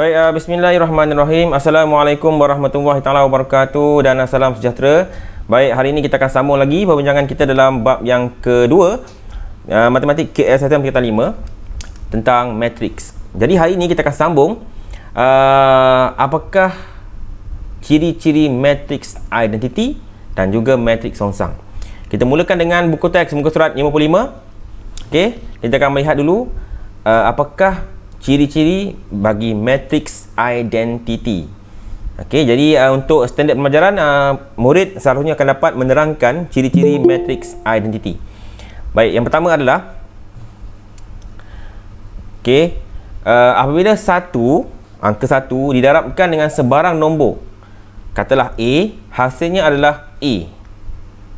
Baik, uh, bismillahirrahmanirrahim. Assalamualaikum warahmatullahi taala wabarakatuh dan salam sejahtera. Baik, hari ini kita akan sambung lagi perbincangan kita dalam bab yang kedua uh, matematik KLSM kita lima tentang matrix. Jadi hari ini kita akan sambung uh, apakah ciri-ciri matrix identity dan juga matrix songsang. Kita mulakan dengan buku teks muka surat 55. Okay, kita akan melihat dulu uh, apakah ciri-ciri bagi matrix identity. Okey, jadi uh, untuk standard pembelajaran uh, murid seharusnya akan dapat menerangkan ciri-ciri matrix identity. Baik, yang pertama adalah okey, uh, apabila satu angka satu didarabkan dengan sebarang nombor. Katalah A, hasilnya adalah A.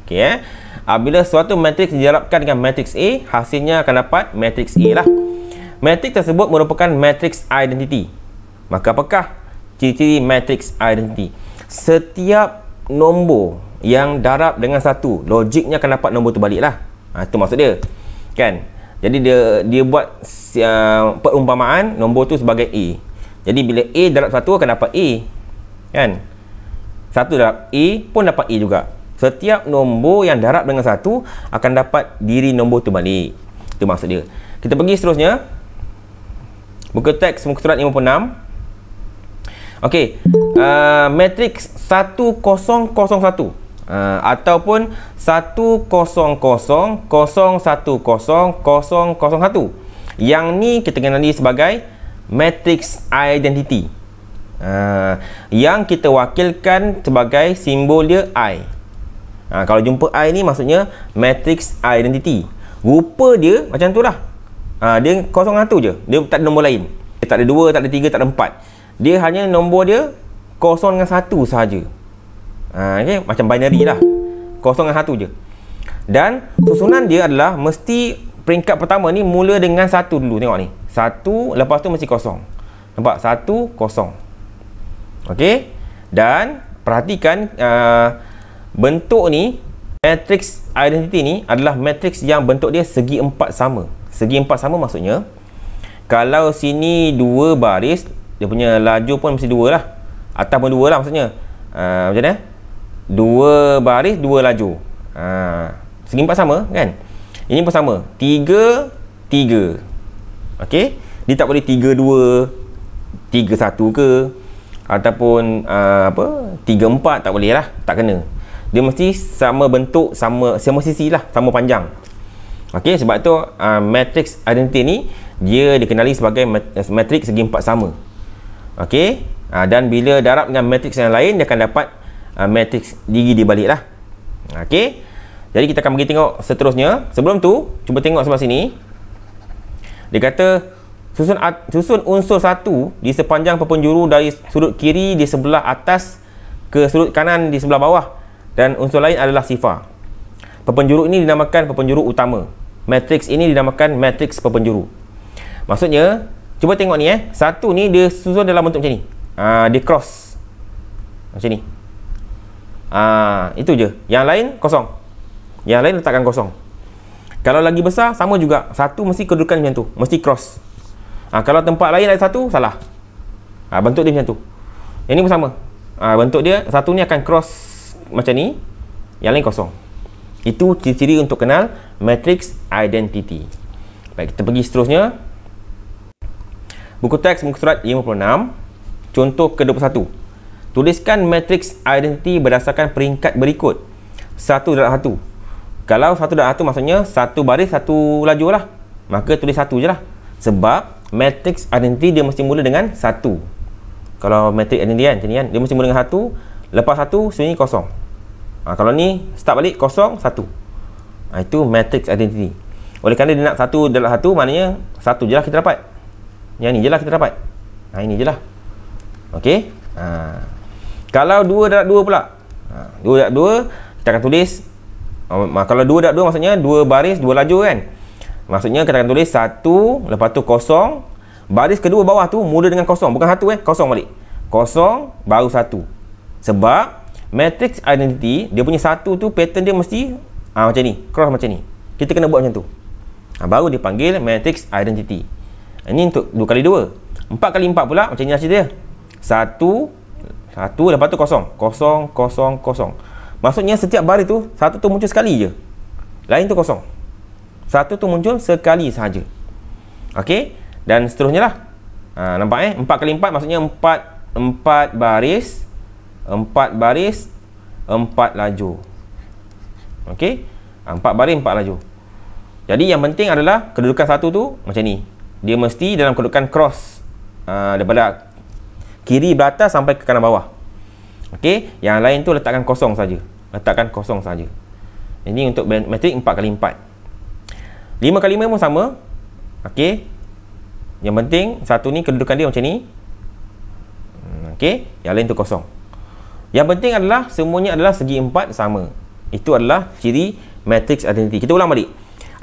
Okey eh. Apabila suatu matriks didarabkan dengan matriks A, hasilnya akan dapat matriks A lah. Matrix tersebut merupakan matrix identity. Maka apakah ciri-ciri matrix identity? Setiap nombor yang darab dengan satu, logiknya akan dapat nombor tu baliklah. Ah ha, itu maksud dia. Kan? Jadi dia dia buat uh, perumpamaan nombor tu sebagai A. Jadi bila A darab satu akan dapat A. Kan? Satu darab A pun dapat A juga. Setiap nombor yang darab dengan satu akan dapat diri nombor tu balik. Itu maksud dia. Kita pergi seterusnya. Buku teks muka surat 56. Okey, uh, matrix 1001 uh, ataupun 1000010001. Yang ni kita kenali sebagai matrix identity. Uh, yang kita wakilkan sebagai simbol dia I. Uh, kalau jumpa I ni maksudnya matrix identity. Rupa dia macam tu lah. Uh, dia kosong satu je. Dia tak ada nombor lain. Dia tak ada dua, tak ada tiga, tak ada empat. Dia hanya nombor dia kosong dengan satu sahaja. Uh, ha, okay? Macam binary lah. Kosong dengan satu je. Dan susunan dia adalah mesti peringkat pertama ni mula dengan satu dulu. Tengok ni. Satu, lepas tu mesti kosong. Nampak? Satu, kosong. Okay? Dan perhatikan uh, bentuk ni, matrix identity ni adalah matrix yang bentuk dia segi empat sama segi empat sama maksudnya kalau sini dua baris dia punya laju pun mesti dua lah atas pun dua lah maksudnya uh, macam mana dua baris dua laju uh, segi empat sama kan ini pun sama tiga tiga ok dia tak boleh tiga dua tiga satu ke ataupun uh, apa tiga empat tak boleh lah tak kena dia mesti sama bentuk sama sama sisi lah sama panjang ok sebab tu uh, matrix identity ni dia dikenali sebagai matrix segi empat sama ok uh, ah, dan bila darab dengan matrix yang lain dia akan dapat uh, matrix diri di balik lah ok jadi kita akan pergi tengok seterusnya sebelum tu cuba tengok sebelah sini dia kata susun, susun unsur satu di sepanjang pepenjuru dari sudut kiri di sebelah atas ke sudut kanan di sebelah bawah dan unsur lain adalah sifar pepenjuru ini dinamakan pepenjuru utama Matrix ini dinamakan Matrix perpenjuru maksudnya cuba tengok ni eh satu ni dia susun dalam bentuk macam ni uh, dia cross macam ni uh, itu je yang lain kosong yang lain letakkan kosong kalau lagi besar sama juga satu mesti kedudukan macam tu mesti cross uh, kalau tempat lain ada satu salah uh, bentuk dia macam tu yang ni pun sama uh, bentuk dia satu ni akan cross macam ni yang lain kosong itu ciri-ciri untuk kenal matrix identity. Baik, kita pergi seterusnya. Buku teks muka surat 56, contoh ke-21. Tuliskan matrix identity berdasarkan peringkat berikut. 1 darab 1. Kalau 1 darab 1 maksudnya satu baris satu laju lah. Maka tulis satu je lah. Sebab matrix identity dia mesti mula dengan satu. Kalau matrix identity kan, kan? dia mesti mula dengan satu. Lepas satu, sebenarnya kosong ha, kalau ni start balik kosong satu ha, itu matrix identity oleh kerana dia nak satu dalam satu maknanya satu je lah kita dapat yang ni je lah kita dapat ha, ini je lah ok ha. kalau dua darab dua pula ha, dua darab dua kita akan tulis oh, kalau dua darab dua maksudnya dua baris dua laju kan maksudnya kita akan tulis satu lepas tu kosong baris kedua bawah tu mula dengan kosong bukan satu eh kosong balik kosong baru satu sebab matrix identity dia punya satu tu pattern dia mesti ha, macam ni cross macam ni kita kena buat macam tu ha, baru dia panggil matrix identity ini ah, untuk dua kali dua empat kali empat pula macam ni hasil lah dia satu satu lepas tu kosong kosong kosong kosong maksudnya setiap baris tu satu tu muncul sekali je lain tu kosong satu tu muncul sekali sahaja ok dan seterusnya lah ha, nampak eh empat kali empat maksudnya empat empat baris Empat baris empat laju ok ah, empat baris empat laju jadi yang penting adalah kedudukan satu tu macam ni dia mesti dalam kedudukan cross uh, daripada kiri belatas sampai ke kanan bawah ok yang lain tu letakkan kosong saja. letakkan kosong saja. ini untuk matrik empat kali empat, lima kali lima pun sama ok yang penting satu ni kedudukan dia macam ni hmm, ok yang lain tu kosong yang penting adalah semuanya adalah segi empat sama. Itu adalah ciri matrix identity. Kita ulang balik.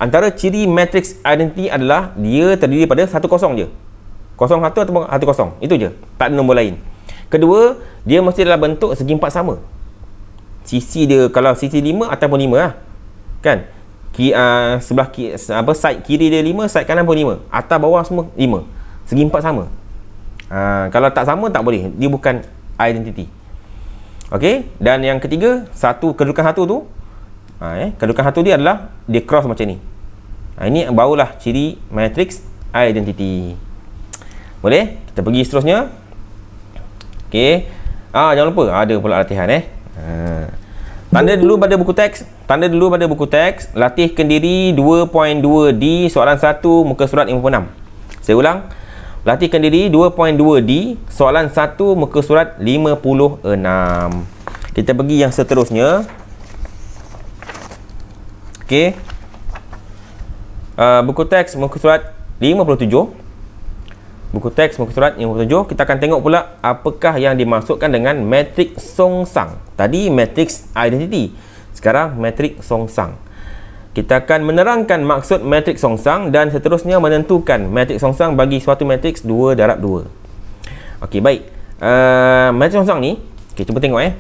Antara ciri matrix identity adalah dia terdiri pada satu kosong je. Kosong satu atau satu kosong. Itu je. Tak ada nombor lain. Kedua, dia mesti dalam bentuk segi empat sama. Sisi dia, kalau sisi lima ataupun lima lah. Kan? Ki, uh, sebelah ki, apa, side kiri dia lima, side kanan pun lima. Atas bawah semua lima. Segi empat sama. Uh, kalau tak sama, tak boleh. Dia bukan identity. Okey, dan yang ketiga, satu kedudukan satu tu ha, eh, kedudukan satu dia adalah dia cross macam ni. Ha, ini barulah ciri matrix identity. Boleh? Kita pergi seterusnya. Okey. Ah, jangan lupa ada pula latihan eh. Ha. Tanda dulu pada buku teks, tanda dulu pada buku teks, latihkan diri 22 di soalan 1 muka surat 56. Saya ulang latihkan diri 2.2D soalan 1 muka surat 56 kita pergi yang seterusnya ok uh, ah, buku teks muka surat 57 buku teks muka surat 57 kita akan tengok pula apakah yang dimasukkan dengan matrix song sang tadi matrix identity sekarang matrix song sang kita akan menerangkan maksud matriks songsang dan seterusnya menentukan matriks songsang bagi suatu matriks 2 darab 2. Okey, baik. Uh, eh, matriks songsang ni, okay, cuba tengok eh.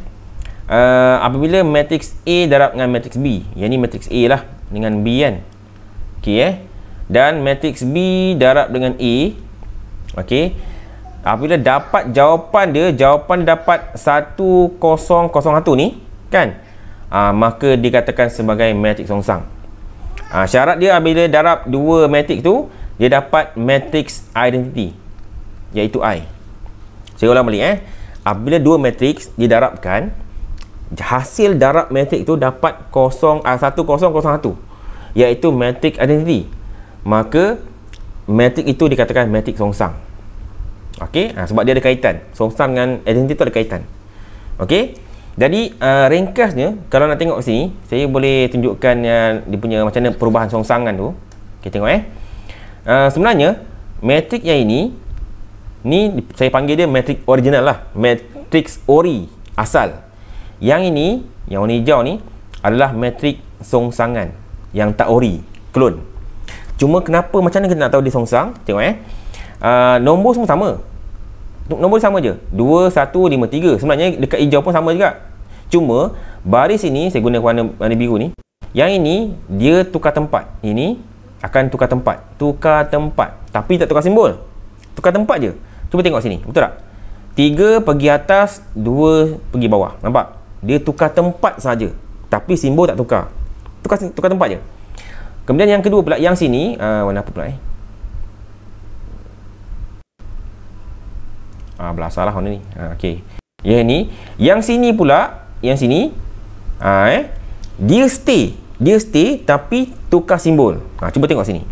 Uh, apabila matriks A darab dengan matriks B, yang ni matriks A lah dengan B kan. Okey eh. Dan matriks B darab dengan A. Okey. Apabila dapat jawapan dia, jawapan dapat 1 0 0 1 ni, kan? Uh, maka dikatakan sebagai matriks songsang. Ha, syarat dia bila darab dua matrix tu, dia dapat matrix identity. Iaitu I. Saya ulang balik eh. Apabila dua matrix didarabkan, hasil darab matrix tu dapat kosong, uh, satu kosong kosong satu. Iaitu matrix identity. Maka, matrix itu dikatakan matrix songsang. Okey? Ha, sebab dia ada kaitan. Songsang dengan identity tu ada kaitan. Okey? Jadi uh, ringkasnya kalau nak tengok sini, saya boleh tunjukkan yang uh, dia punya macam mana perubahan songsangan tu. Okey tengok eh. Uh, sebenarnya matrik yang ini ni saya panggil dia matrik original lah, matrix ori asal. Yang ini, yang warna hijau ni adalah matrik songsangan yang tak ori, klon. Cuma kenapa macam mana kita nak tahu dia songsang? Tengok eh. Uh, nombor semua sama. Nombor sama je. 2, 1, 5, 3. Sebenarnya dekat hijau pun sama juga. Cuma baris ini saya guna warna, warna biru ni. Yang ini dia tukar tempat. Ini akan tukar tempat. Tukar tempat. Tapi tak tukar simbol. Tukar tempat je. Cuba tengok sini. Betul tak? 3 pergi atas, 2 pergi bawah. Nampak? Dia tukar tempat saja. Tapi simbol tak tukar. Tukar tukar tempat je. Kemudian yang kedua pula yang sini, uh, warna apa pula eh? Ah, belasalah salah warna ni. Ah, okay. Yang ni, yang sini pula yang sini ha, eh, dia stay dia stay tapi tukar simbol ha, cuba tengok sini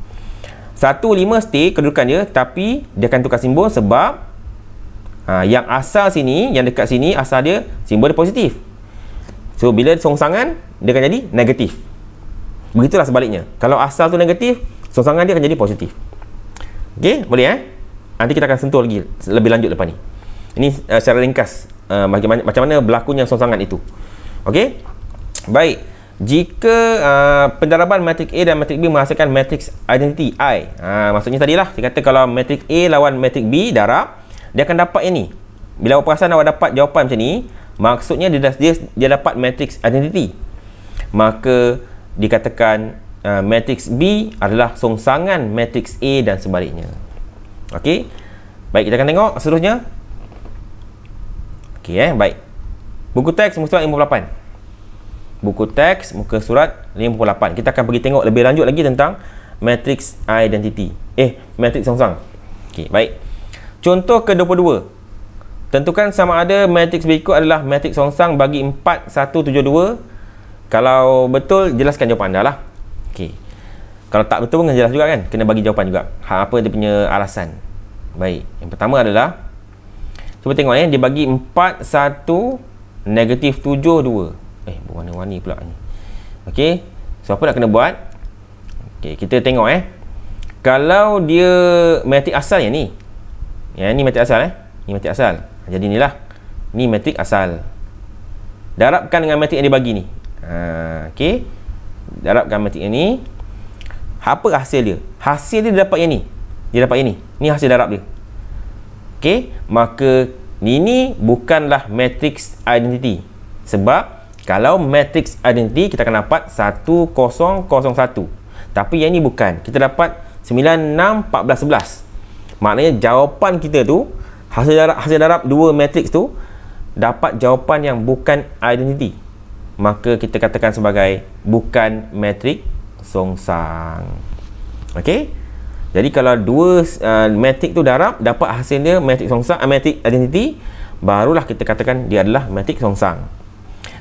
1, 5 stay kedudukan dia tapi dia akan tukar simbol sebab ha, yang asal sini yang dekat sini asal dia simbol dia positif so bila songsangan dia akan jadi negatif begitulah sebaliknya kalau asal tu negatif songsangan dia akan jadi positif ok boleh eh nanti kita akan sentuh lagi lebih lanjut lepas ni ini uh, secara ringkas uh, macam mana berlakunya sonsangan itu Okey, baik jika uh, ah, pendaraban matrix A dan matrix B menghasilkan matrix identity I uh, maksudnya tadilah dia kata kalau matrix A lawan matrix B darab dia akan dapat ini bila awak perasan awak dapat jawapan macam ni maksudnya dia, dia, dia dapat matrix identity maka dikatakan uh, matrix B adalah songsangan matrix A dan sebaliknya Okey, baik kita akan tengok seterusnya Okey eh, baik. Buku teks muka surat 58. Buku teks muka surat 58. Kita akan pergi tengok lebih lanjut lagi tentang matrix identity. Eh, matrix sorang-sorang. Okey, baik. Contoh ke-22. Tentukan sama ada matrix berikut adalah matrix sorang-sorang bagi 4172. Kalau betul, jelaskan jawapan anda lah. Okey. Kalau tak betul pun jelas juga kan? Kena bagi jawapan juga. Ha, apa dia punya alasan. Baik. Yang pertama adalah Cuba tengok ya. Dia bagi 4, 1, negatif 7, 2. Eh, berwarna-warni pula ni. Okey. So, apa nak kena buat? Okey, kita tengok eh. Kalau dia matrik asal yang ni. Yang ni matrik asal eh. Ni matrik asal. Jadi, inilah. Ni matrik asal. Darabkan dengan matrik yang dia bagi ni. Ha, okey. Darabkan matrik yang ni. Apa hasil dia? Hasil dia dapat yang ni. Dia dapat yang ni. Ni hasil darab dia. Okey, maka ini bukanlah matrix identity. Sebab kalau matrix identity kita akan dapat 1001. Tapi yang ini bukan. Kita dapat 961411. Maknanya jawapan kita tu hasil darab hasil darab dua matrix tu dapat jawapan yang bukan identity. Maka kita katakan sebagai bukan matrix songsang. Okey? Jadi kalau dua uh, matik tu darab dapat hasilnya matik songsang, uh, matik identiti, barulah kita katakan dia adalah matik songsang.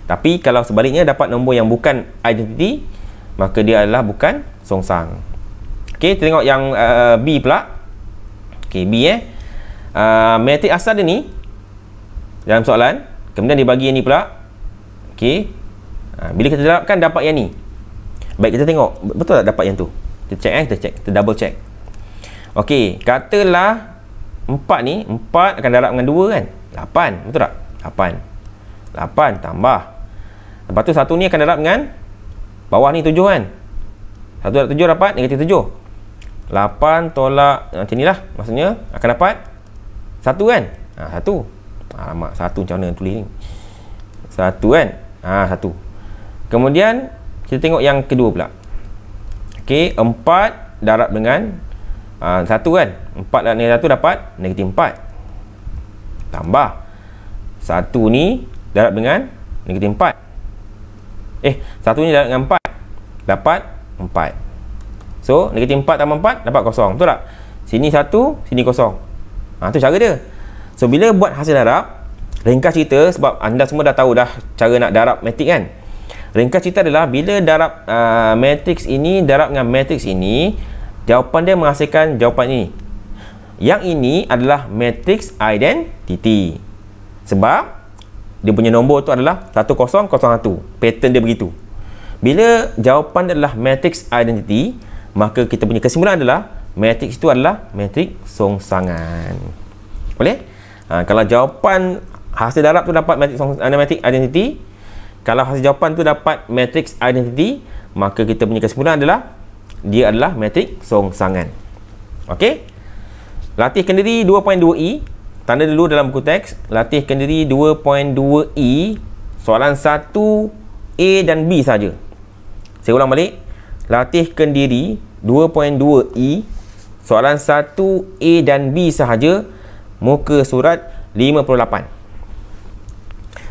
Tapi kalau sebaliknya dapat nombor yang bukan identiti, maka dia adalah bukan songsang. Okey, tengok yang uh, B pula. Okey, B eh. Uh, matik asal dia ni dalam soalan, kemudian dibagi yang ni pula. Okey. Uh, bila kita darabkan dapat yang ni. Baik kita tengok betul tak dapat yang tu. Kita check eh, kita check, kita double check. Okey, katalah 4 ni, 4 akan darab dengan 2 kan? 8, betul tak? 8. 8 tambah. Lepas tu 1 ni akan darab dengan bawah ni 7 kan? 1 darab 7 dapat negatif 7. 8 tolak ah, macam nilah. Maksudnya akan dapat 1 kan? Ha ah, 1. Alamak, 1 macam mana tulis ni? 1 kan? Ha ah, 1. Kemudian kita tengok yang kedua pula. Okey, 4 darab dengan ha, satu kan 4 dan negatif 1 dapat negatif 4 tambah satu ni darab dengan negatif 4 eh satu ni darab dengan 4 dapat 4 so negatif 4 tambah 4 dapat kosong betul tak sini satu sini kosong ha, tu cara dia so bila buat hasil darab ringkas cerita sebab anda semua dah tahu dah cara nak darab matik kan ringkas cerita adalah bila darab uh, matrix ini darab dengan matrix ini jawapan dia menghasilkan jawapan ini. Yang ini adalah matrix identity. Sebab dia punya nombor tu adalah 1001. Pattern dia begitu. Bila jawapan adalah matrix identity, maka kita punya kesimpulan adalah matrix itu adalah matrix songsangan. Boleh? Ha, kalau jawapan hasil darab tu dapat matrix eh, matrix identity, kalau hasil jawapan tu dapat matrix identity, maka kita punya kesimpulan adalah dia adalah metrik songsangan. Okey? Latih kendiri 2.2E. Tanda dulu dalam buku teks. Latih kendiri 2.2E. Soalan 1 A dan B saja. Saya ulang balik. Latih kendiri 2.2E. Soalan 1 A dan B sahaja. Muka surat 58.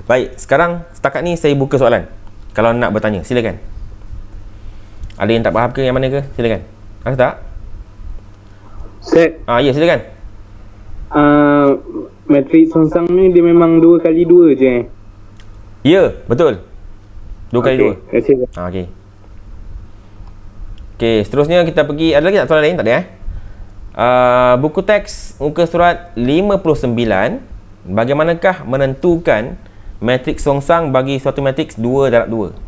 Baik, sekarang setakat ni saya buka soalan. Kalau nak bertanya, silakan. Silakan. Ada yang tak faham ke yang mana ke? Silakan. Ada tak? Set. Ah, ya, silakan. Uh, ah, matrix sonsang ni dia memang dua kali dua je eh? Ya, betul. Dua okay. kali dua. Ah, okey. Ah, Okay. Okey, seterusnya kita pergi ada lagi tak soalan lain? Tak ada eh? Uh, buku teks muka surat 59 bagaimanakah menentukan matriks songsang bagi suatu matriks 2 darab 2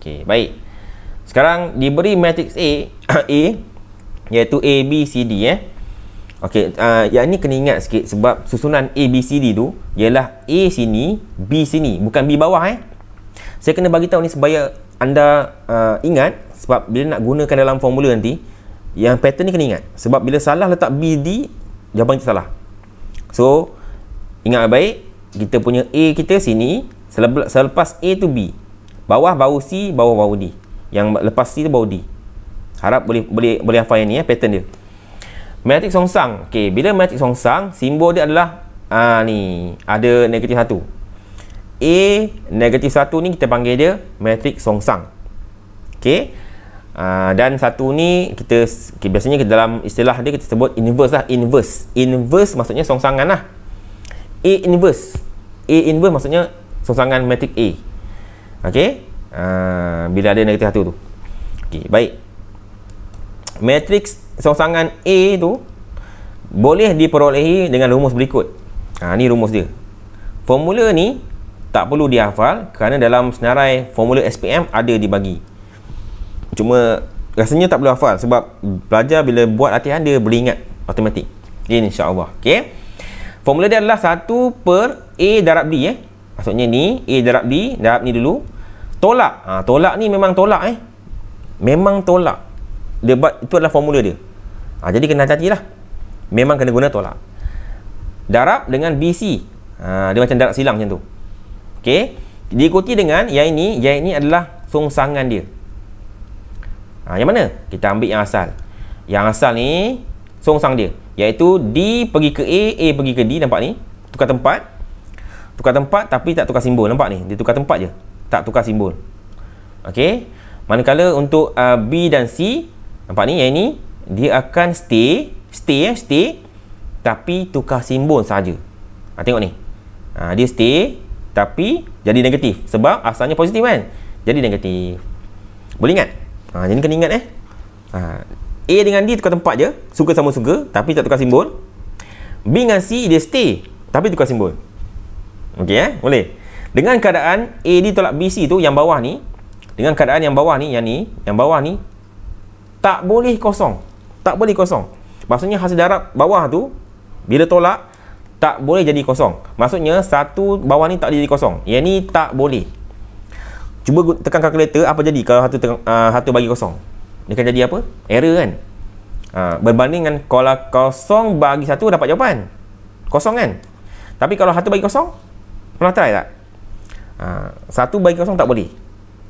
ok baik sekarang diberi matrix A A iaitu A B C D eh. Okey, uh, yang ni kena ingat sikit sebab susunan A B C D tu ialah A sini, B sini, bukan B bawah eh. Saya kena bagi tahu ni supaya anda uh, ingat sebab bila nak gunakan dalam formula nanti yang pattern ni kena ingat sebab bila salah letak B D jawapan kita salah. So ingat baik kita punya A kita sini selepas A tu B. Bawah bawah C, bawah bawah D yang lepas C tu bau D harap boleh boleh boleh hafal yang ni ya eh, pattern dia magnetic songsang okey bila matrix songsang simbol dia adalah aa, ah, ni ada negatif 1 A negatif 1 ni kita panggil dia matrix songsang okey ah, dan satu ni kita okay, biasanya kita dalam istilah dia kita sebut inverse lah inverse inverse maksudnya songsangan lah A inverse A inverse maksudnya songsangan matrix A okey Ah, bila ada negatif satu tu okey baik matriks songsangan A tu boleh diperolehi dengan rumus berikut ha, ni rumus dia formula ni tak perlu dihafal kerana dalam senarai formula SPM ada dibagi cuma rasanya tak perlu hafal sebab pelajar bila buat latihan dia ingat automatik insyaAllah ok formula dia adalah 1 per A darab B eh. maksudnya ni A darab B darab ni dulu tolak ha, tolak ni memang tolak eh memang tolak Dia buat itu adalah formula dia ha, jadi kena hati lah memang kena guna tolak darab dengan BC ha, dia macam darab silang macam tu ok diikuti dengan yang ini yang ini adalah sungsangan dia ha, yang mana kita ambil yang asal yang asal ni sungsang dia iaitu D pergi ke A A pergi ke D nampak ni tukar tempat tukar tempat tapi tak tukar simbol nampak ni dia tukar tempat je tak tukar simbol. Okey. Manakala untuk uh, B dan C, nampak ni yang ini dia akan stay, stay ya, stay tapi tukar simbol saja. Ha, tengok ni. Ha, dia stay tapi jadi negatif sebab asalnya positif kan. Jadi negatif. Boleh ingat? Ha, jadi kena ingat eh. Ha, A dengan D tukar tempat je, suka sama suka tapi tak tukar simbol. B dengan C dia stay tapi tukar simbol. Okey eh? Boleh dengan keadaan AD tolak BC tu yang bawah ni dengan keadaan yang bawah ni yang ni yang bawah ni tak boleh kosong tak boleh kosong maksudnya hasil darab bawah tu bila tolak tak boleh jadi kosong maksudnya satu bawah ni tak boleh jadi kosong yang ni tak boleh cuba tekan kalkulator apa jadi kalau satu uh, satu bagi kosong dia akan jadi apa error kan uh, berbanding dengan kalau kosong bagi satu dapat jawapan kosong kan tapi kalau satu bagi kosong pernah try tak ha, satu bagi kosong tak boleh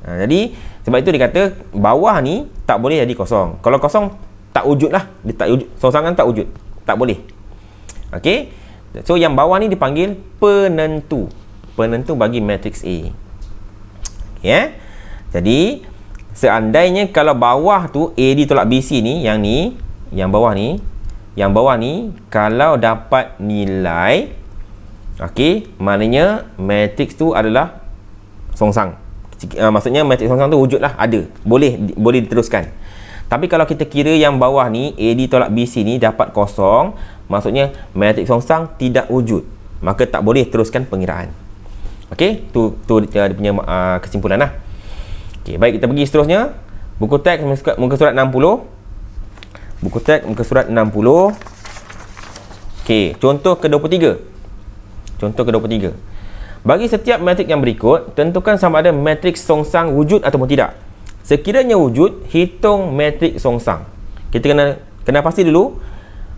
ha, jadi sebab itu dia kata bawah ni tak boleh jadi kosong kalau kosong tak wujud lah dia tak wujud sorangan tak wujud tak boleh Okay. so yang bawah ni dipanggil penentu penentu bagi matrix A ya yeah. jadi seandainya kalau bawah tu A ditolak BC ni yang ni yang bawah ni yang bawah ni kalau dapat nilai Okey, maknanya matrix tu adalah songsang. Uh, maksudnya matrix songsang tu wujudlah ada. Boleh di, boleh diteruskan. Tapi kalau kita kira yang bawah ni AD tolak BC ni dapat kosong, maksudnya matrix songsang tidak wujud. Maka tak boleh teruskan pengiraan. Okey, tu tu dia ada punya uh, ah, kesimpulanlah. Okey, baik kita pergi seterusnya. Buku teks muka, muka surat 60. Buku teks muka surat 60. Okey, contoh ke-23. Contoh ke-23. Bagi setiap matriks yang berikut, tentukan sama ada matriks songsang wujud ataupun tidak. Sekiranya wujud, hitung matriks songsang. Kita kena kena pasti dulu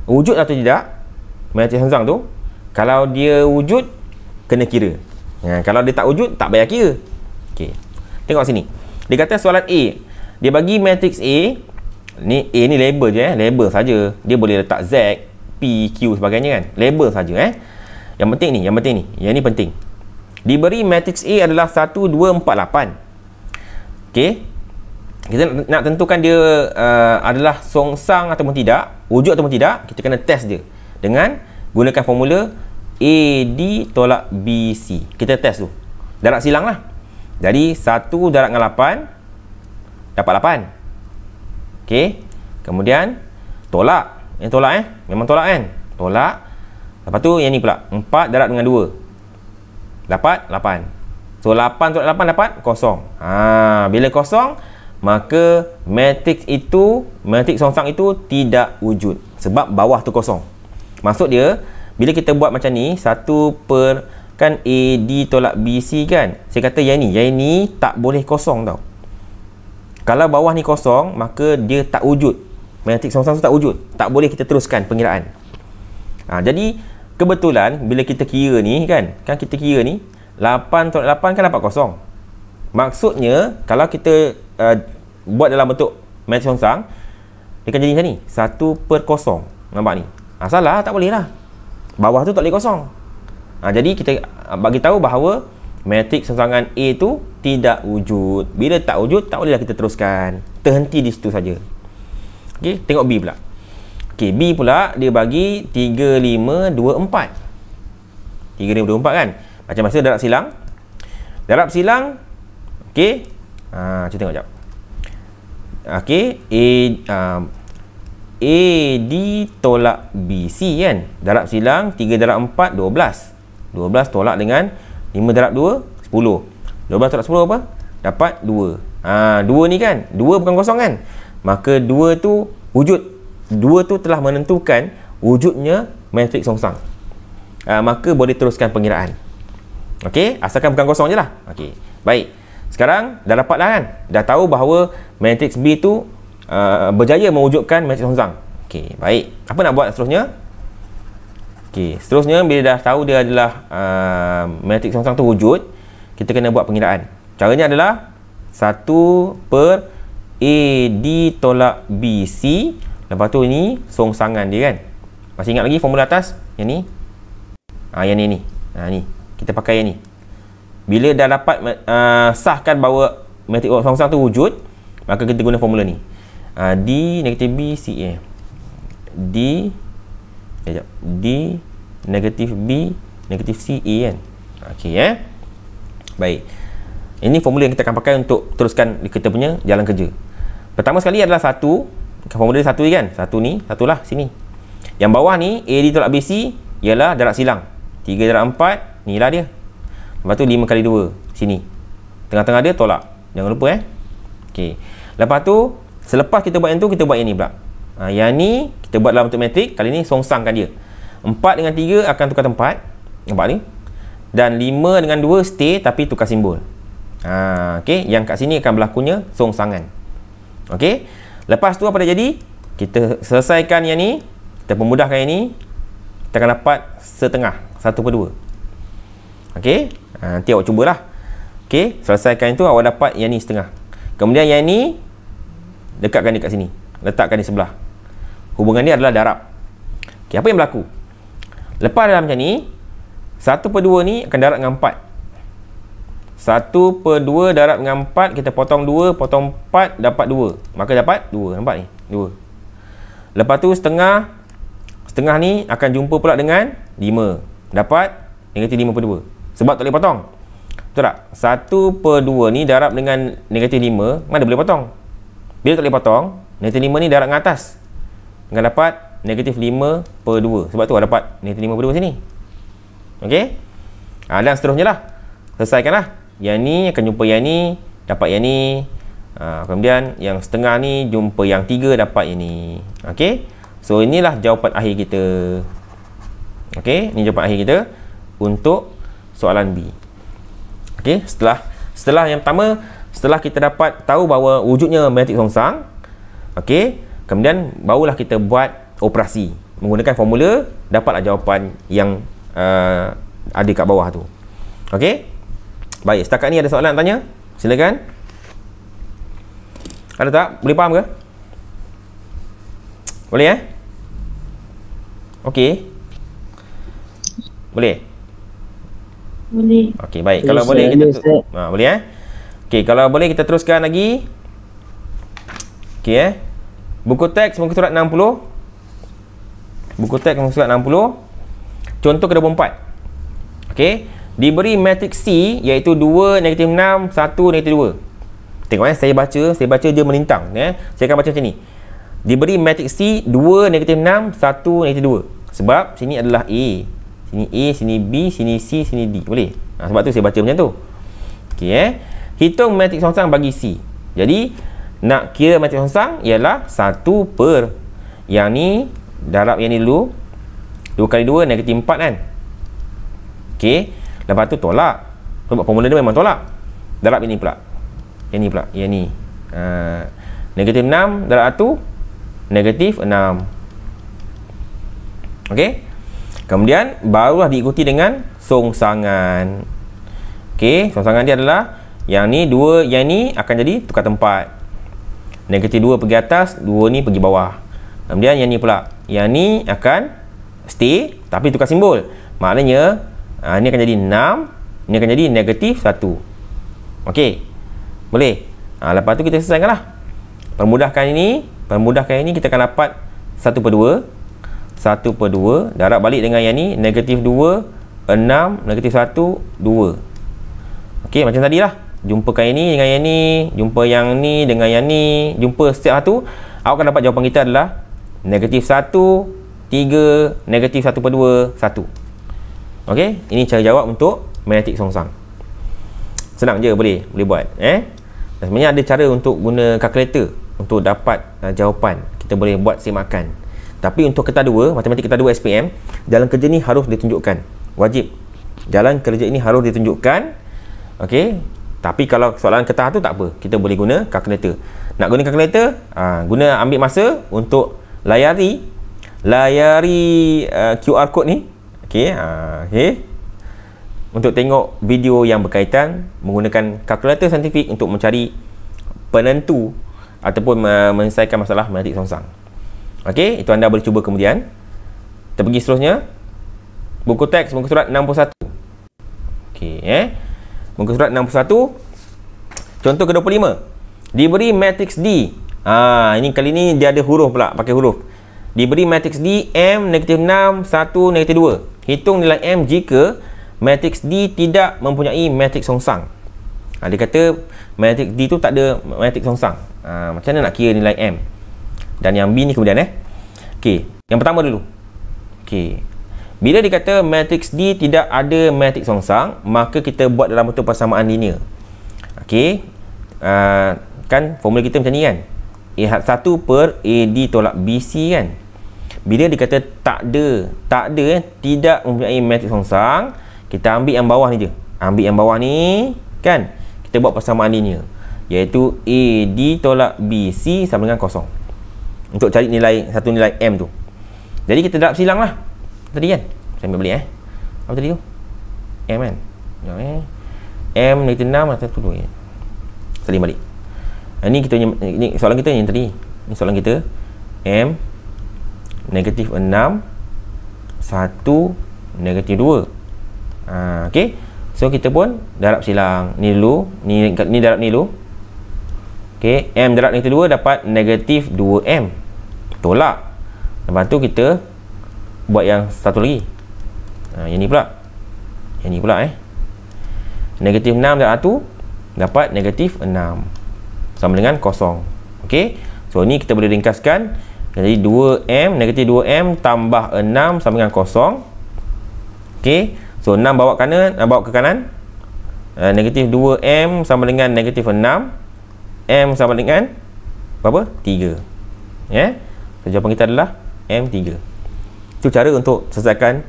wujud atau tidak matriks songsang tu. Kalau dia wujud, kena kira. Ya, kalau dia tak wujud, tak payah kira. Okey. Tengok sini. Dia kata soalan A. Dia bagi matriks A. Ni A ni label je eh, label saja. Dia boleh letak Z, P, Q sebagainya kan. Label saja eh. Yang penting ni, yang penting ni. Yang ni penting. Diberi matrix A adalah 1, 2, 4, 8. okay? Kita nak, tentukan dia uh, adalah songsang ataupun tidak. Wujud ataupun tidak. Kita kena test dia. Dengan gunakan formula AD tolak BC. Kita test tu. Darab silang lah. Jadi, 1 darab dengan 8. Dapat 8. okay? Kemudian, tolak. Yang eh, tolak eh. Memang tolak kan. Tolak. Lepas tu yang ni pula 4 darab dengan 2 Dapat 8 So 8 tolak 8 dapat kosong ha, Bila kosong Maka matrix itu Matrix songsang itu tidak wujud Sebab bawah tu kosong Maksud dia Bila kita buat macam ni 1 per Kan AD tolak BC kan Saya kata yang ni Yang ni tak boleh kosong tau Kalau bawah ni kosong Maka dia tak wujud Matrix songsang tu tak wujud Tak boleh kita teruskan pengiraan ha, Jadi kebetulan bila kita kira ni kan kan kita kira ni 8 tolak 8 kan dapat kosong maksudnya kalau kita uh, buat dalam bentuk match songsang dia akan jadi macam ni 1 per kosong nampak ni ha, salah tak boleh lah bawah tu tak boleh kosong ha, jadi kita ah, bagi tahu bahawa matrix songsangan A tu tidak wujud bila tak wujud tak bolehlah kita teruskan terhenti di situ saja Okey, tengok B pula Okey, B pula dia bagi 3524. 3524 kan? Macam masa darab silang. Darab silang. Okey. Ha, cuba tengok jap. Okey, A a um, A D tolak B C kan? Darab silang 3 darab 4 12. 12 tolak dengan 5 darab 2 10. 12 tolak 10 apa? Dapat 2. Ha, 2 ni kan? 2 bukan kosong kan? Maka 2 tu wujud dua tu telah menentukan wujudnya matrik songsang uh, ah, maka boleh teruskan pengiraan ok asalkan bukan kosong je lah ok baik sekarang dah dapat lah kan dah tahu bahawa matrix B tu uh, berjaya mewujudkan matrik songsang ok baik apa nak buat seterusnya ok seterusnya bila dah tahu dia adalah uh, ah, matrik songsang tu wujud kita kena buat pengiraan caranya adalah 1 per AD tolak BC Lepas tu ini songsangan dia kan. Masih ingat lagi formula atas? Yang ni. Ah ha, yang ni ni. Ha, ni. Kita pakai yang ni. Bila dah dapat uh, sahkan bahawa matrix oh, songsang tu wujud, maka kita guna formula ni. Uh, D negatif B C A. D sekejap. D negatif B negatif C A kan. Okey eh. Baik. Ini formula yang kita akan pakai untuk teruskan kita punya jalan kerja. Pertama sekali adalah satu formula satu je kan satu ni satu lah sini yang bawah ni AD tolak BC ialah darab silang 3 darab 4 ni lah dia lepas tu 5 kali 2 sini tengah-tengah dia tolak jangan lupa eh Okey. lepas tu selepas kita buat yang tu kita buat yang ni pula ha, yang ni kita buat dalam bentuk matrik kali ni songsangkan dia 4 dengan 3 akan tukar tempat nampak ni dan 5 dengan 2 stay tapi tukar simbol ha, ok yang kat sini akan berlakunya songsangan ok ok Lepas tu apa dah jadi? Kita selesaikan yang ni. Kita pemudahkan yang ni. Kita akan dapat setengah. Satu per dua. Okey. Ha, nanti awak cubalah. Okey. Selesaikan itu awak dapat yang ni setengah. Kemudian yang ni. Dekatkan dia sini. Letakkan di sebelah. Hubungan ni adalah darab. Okey. Apa yang berlaku? Lepas dalam macam ni. Satu per dua ni akan darab dengan empat. 1 per 2 darab dengan 4 Kita potong 2 Potong 4 Dapat 2 Maka dapat 2 Nampak ni 2 Lepas tu setengah Setengah ni Akan jumpa pula dengan 5 Dapat Negatif 5 per 2 Sebab tak boleh potong Betul tak 1 per 2 ni Darab dengan Negatif 5 Mana boleh potong Bila tak boleh potong Negatif 5 ni darab dengan atas Dengan dapat Negatif 5 per 2 Sebab tu ada dapat Negatif 5 per 2 sini Okay ha, ah, Dan seterusnya lah Selesaikan lah yang ni akan jumpa yang ni dapat yang ni uh, kemudian yang setengah ni jumpa yang tiga dapat yang ni ok so inilah jawapan akhir kita ok ni jawapan akhir kita untuk soalan B ok setelah setelah yang pertama setelah kita dapat tahu bahawa wujudnya magnetic songsang ok kemudian barulah kita buat operasi menggunakan formula dapatlah jawapan yang uh, ada kat bawah tu ok ok Baik, setakat ni ada soalan nak tanya? Silakan. Ada tak? Boleh faham ke? Boleh eh? Okey. Boleh. Boleh. Okey, baik. Boleh, kalau boleh kita ha, boleh eh? Okey, kalau boleh kita teruskan lagi. Okey eh. Buku teks muka surat 60. Buku teks muka surat 60. Contoh kedua empat. Okey diberi matrix C iaitu 2 negatif 6 1 negatif 2 tengok eh saya baca saya baca dia melintang eh. saya akan baca macam ni diberi matrix C 2 negatif 6 1 negatif 2 sebab sini adalah A sini A sini B sini C sini D boleh ha, sebab tu saya baca macam tu ok eh hitung matrix songsang bagi C jadi nak kira matrix songsang ialah 1 per yang ni darab yang ni dulu 2 kali 2 negatif 4 kan ok Lepas tu tolak. Sebab formula dia memang tolak. Darab ini pula. Yang ni pula. Ha. Yang ni. Uh, negatif 6 darab satu. Negatif 6. Okey. Kemudian, barulah diikuti dengan songsangan. Okey. Songsangan dia adalah yang ni 2, yang ni akan jadi tukar tempat. Negatif 2 pergi atas, 2 ni pergi bawah. Kemudian yang ni pula. Yang ni akan stay tapi tukar simbol. Maknanya ha, ini akan jadi 6 ini akan jadi negatif 1 Okey, boleh ha, lepas tu kita selesaikan lah permudahkan ini permudahkan ini kita akan dapat 1 per 2 1 per 2 darab balik dengan yang ni negatif 2 6 negatif 1 2 Okey, macam tadi lah Jumpa yang ni dengan yang ni jumpa yang ni dengan yang ni jumpa setiap satu awak akan dapat jawapan kita adalah negatif 1 3 negatif 1 per 2 1 1 ok ini cara jawab untuk magnetic songsang senang je boleh boleh buat eh dan sebenarnya ada cara untuk guna kalkulator untuk dapat uh, jawapan kita boleh buat semakan tapi untuk kertas dua matematik kertas dua SPM jalan kerja ni harus ditunjukkan wajib jalan kerja ini harus ditunjukkan ok tapi kalau soalan kertas tu tak apa kita boleh guna kalkulator. nak guna kalkulator? uh, guna ambil masa untuk layari layari uh, QR code ni okay, uh, ah, okay. untuk tengok video yang berkaitan menggunakan kalkulator saintifik untuk mencari penentu ataupun uh, menyelesaikan masalah matematik songsang Okey, itu anda boleh cuba kemudian kita pergi seterusnya buku teks buku surat 61 ok eh buku surat 61 contoh ke 25 diberi matrix D Ah, ini kali ini dia ada huruf pula pakai huruf diberi matrix D M negatif 6 1 negatif hitung nilai M jika matrix D tidak mempunyai matrix songsang ha, dia kata matrix D tu tak ada matrix songsang ha, macam mana nak kira nilai M dan yang B ni kemudian eh okay, yang pertama dulu Okay, bila dia kata matrix D tidak ada matrix songsang maka kita buat dalam bentuk persamaan linear Okay, uh, ha, kan formula kita macam ni kan A 1 per AD tolak BC kan bila dia kata tak ada tak ada eh tidak mempunyai matriks songsang kita ambil yang bawah ni je ambil yang bawah ni kan kita buat persamaan linear iaitu A D tolak B C sama dengan kosong untuk cari nilai satu nilai M tu jadi kita darab silang lah tadi kan saya ambil balik eh apa tadi tu M kan Jom, eh? M negatif 6 atas tu 2 ya? Eh? salin balik ini kita ni soalan kita yang tadi ni soalan kita M negatif 6 1 negatif 2 ha, ok so kita pun darab silang ni dulu ni, ni darab ni dulu ok M darab negatif 2 dapat negatif 2M tolak lepas tu kita buat yang satu lagi ha, yang ni pula yang ni pula eh negatif 6 darab 1 dapat negatif 6 sama dengan kosong ok so ni kita boleh ringkaskan jadi 2M negatif 2M tambah 6 sama dengan kosong. Okey. So 6 bawa ke kanan. Eh, bawa ke kanan. Uh, negatif 2M sama dengan negatif 6. M sama dengan berapa? 3. Ya. Yeah. So, jawapan kita adalah M3. Itu cara untuk selesaikan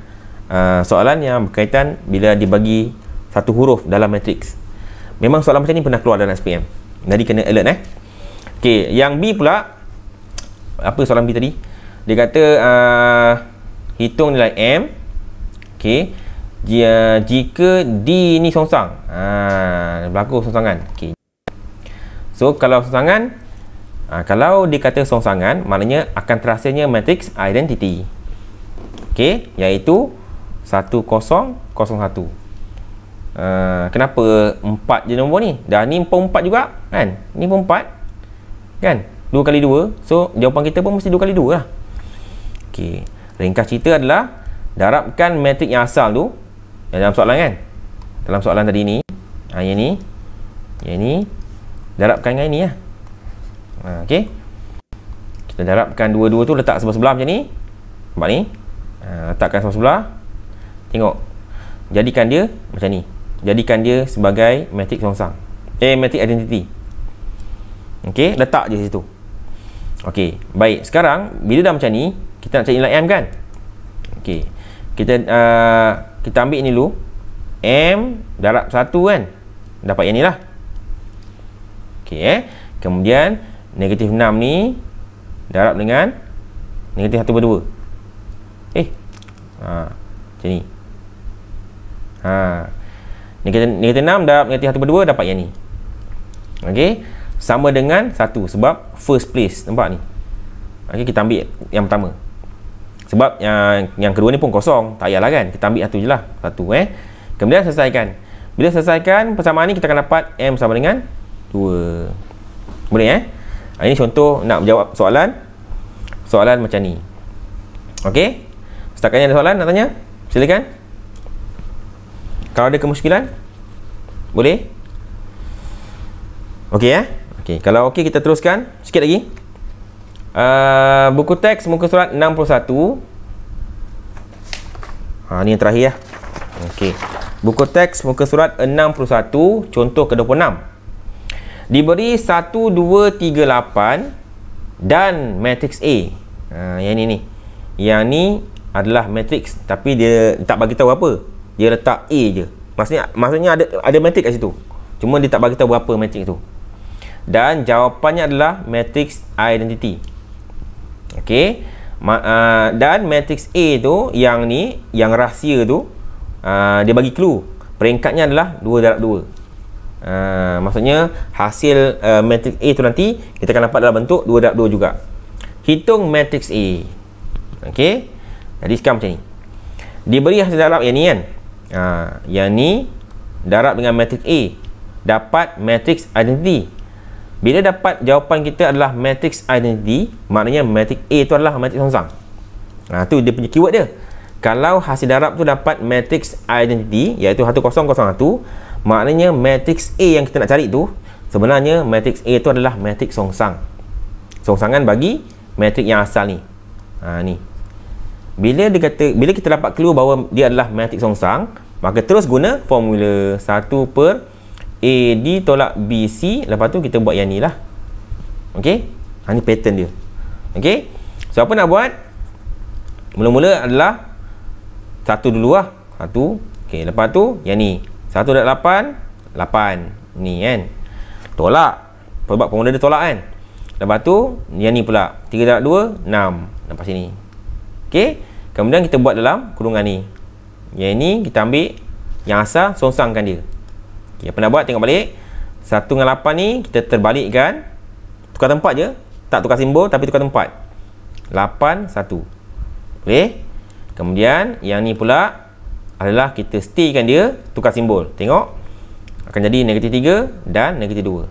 uh, soalan yang berkaitan bila dibagi satu huruf dalam matrix. Memang soalan macam ni pernah keluar dalam SPM. Jadi kena alert eh. Okey. Yang B pula apa soalan B tadi? Dia kata uh, hitung nilai M. Okey. Jika, jika D ni songsang. uh, ah, berlaku songsangan. Okey. So kalau songsangan uh, ah, kalau dia kata songsangan, maknanya akan terhasilnya matrix identity. Okey, iaitu 1001. Uh, kenapa 4 je nombor ni? Dah ni pun 4 juga kan? Ni pun 4 kan? 2 kali 2 so jawapan kita pun mesti 2 kali 2 lah ok ringkas cerita adalah darabkan matrik yang asal tu yang dalam soalan kan dalam soalan tadi ni ha, yang ni yang ni darabkan dengan ni lah ha, ok kita darabkan dua-dua tu letak sebelah-sebelah macam ni nampak ni ha, letakkan sebelah-sebelah tengok jadikan dia macam ni jadikan dia sebagai matrik songsang eh matrik identity Okey, letak je situ Okey, baik. Sekarang bila dah macam ni, kita nak cari nilai M kan? Okey. Kita uh, kita ambil ni dulu. M darab 1 kan? Dapat yang ni lah. Okey eh. Kemudian negatif 6 ni darab dengan negatif 1 berdua. Eh. Ha, macam ni. Ha. Negatif, negatif 6 darab negatif 1 berdua dapat yang ni. Okey sama dengan satu sebab first place nampak ni okay, kita ambil yang pertama sebab yang yang kedua ni pun kosong tak payahlah kan kita ambil satu je lah satu eh kemudian selesaikan bila selesaikan persamaan ni kita akan dapat M sama dengan 2 boleh eh ah, ini contoh nak jawab soalan soalan macam ni ok setakatnya ada soalan nak tanya silakan kalau ada kemusykilan boleh ok eh Okey, kalau okey kita teruskan sikit lagi. Uh, buku teks muka surat 61. Ha ah, ni yang terakhir ya. Okey. Buku teks muka surat 61 contoh ke-26. Diberi 1 2 3 dan matrix A. Ha uh, yang ni ni. Yang ni adalah matrix tapi dia tak bagi tahu apa. Dia letak A je. Maksudnya maksudnya ada ada matrix kat situ. Cuma dia tak bagi tahu berapa matrix tu dan jawapannya adalah matrix identity ok Ma, uh, dan matrix A tu yang ni yang rahsia tu uh, dia bagi clue peringkatnya adalah 2 darab 2 uh, maksudnya hasil uh, matrix A tu nanti kita akan dapat dalam bentuk 2 darab 2 juga hitung matrix A ok jadi sekarang macam ni diberi hasil darab yang ni kan uh, yang ni darab dengan matrix A dapat matrix identity bila dapat jawapan kita adalah matrix identity, maknanya matrix A tu adalah matrix songsang. Ha, tu dia punya keyword dia. Kalau hasil darab tu dapat matrix identity, iaitu 1001, maknanya matrix A yang kita nak cari tu, sebenarnya matrix A tu adalah matrix songsang. Songsangan bagi matrix yang asal ni. Ha, ni. Bila dia kata, bila kita dapat clue bahawa dia adalah matrix songsang, maka terus guna formula 1 per AD tolak BC lepas tu kita buat yang ni lah ok ha, ni pattern dia ok so apa nak buat mula-mula adalah satu dulu lah satu ok lepas tu yang ni satu dah lapan lapan ni kan tolak sebab pemuda dia tolak kan lepas tu yang ni pula tiga dah dua enam lepas sini ok kemudian kita buat dalam kurungan ni yang ni kita ambil yang asal songsangkan dia Okay, apa nak buat? Tengok balik. 1 dengan 8 ni kita terbalikkan. Tukar tempat je. Tak tukar simbol tapi tukar tempat. 8, 1. Okey. Kemudian yang ni pula adalah kita staykan dia tukar simbol. Tengok. Akan jadi negatif 3 dan negatif 2.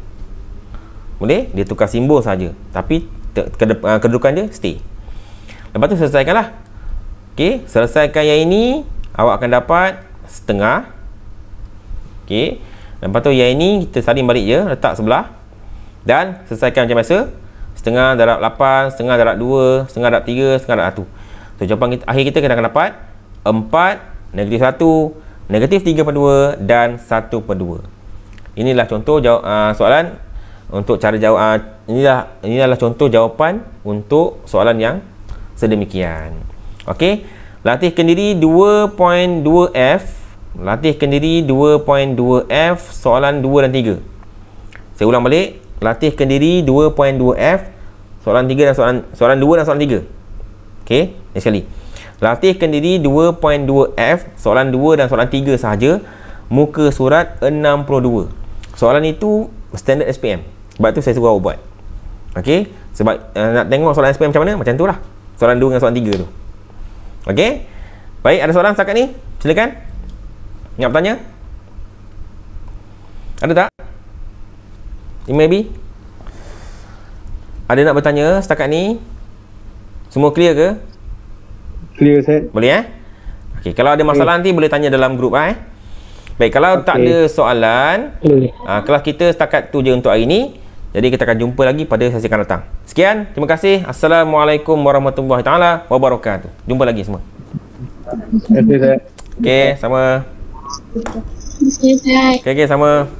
Boleh? Dia tukar simbol saja, Tapi eh, kedudukan dia stay. Lepas tu selesaikanlah. Okey. Selesaikan yang ini. Awak akan dapat setengah. Okey. Lepas tu yang ini kita saling balik je letak sebelah dan selesaikan macam biasa setengah darab 8, setengah darab 2, setengah darab 3, setengah darab 1. So jawapan kita, akhir kita kita akan dapat 4, negatif 1, negatif 3 per 2 dan 1 per 2. Inilah contoh jawab, uh, soalan untuk cara jawab. Uh, inilah, inilah contoh jawapan untuk soalan yang sedemikian. Okey. Latihkan diri 2.2F Latihkan diri 2.2F soalan 2 dan 3. Saya ulang balik, latihkan diri 2.2F soalan 3 dan soalan soalan 2 dan soalan 3. Okey, ni sekali. Latihkan diri 2.2F soalan 2 dan soalan 3 sahaja muka surat 62. Soalan itu standard SPM. Sebab tu saya suruh awak buat. Okey, sebab uh, nak tengok soalan SPM macam mana, macam tu lah. Soalan 2 dan soalan 3 tu. Okey. Baik, ada soalan setakat ni? Silakan. Nak bertanya? Ada tak? Maybe? Ada nak bertanya setakat ni? Semua clear ke? Clear, Seth. Boleh, eh? Okay, kalau ada masalah okay. nanti boleh tanya dalam grup, eh? Baik, kalau okay. tak ada soalan, uh, kelas kita setakat tu je untuk hari ni. Jadi, kita akan jumpa lagi pada sesi akan datang. Sekian. Terima kasih. Assalamualaikum warahmatullahi ta'ala wabarakatuh. Jumpa lagi semua. Terima kasih, Seth. Okay, sama. Okay, okay sama.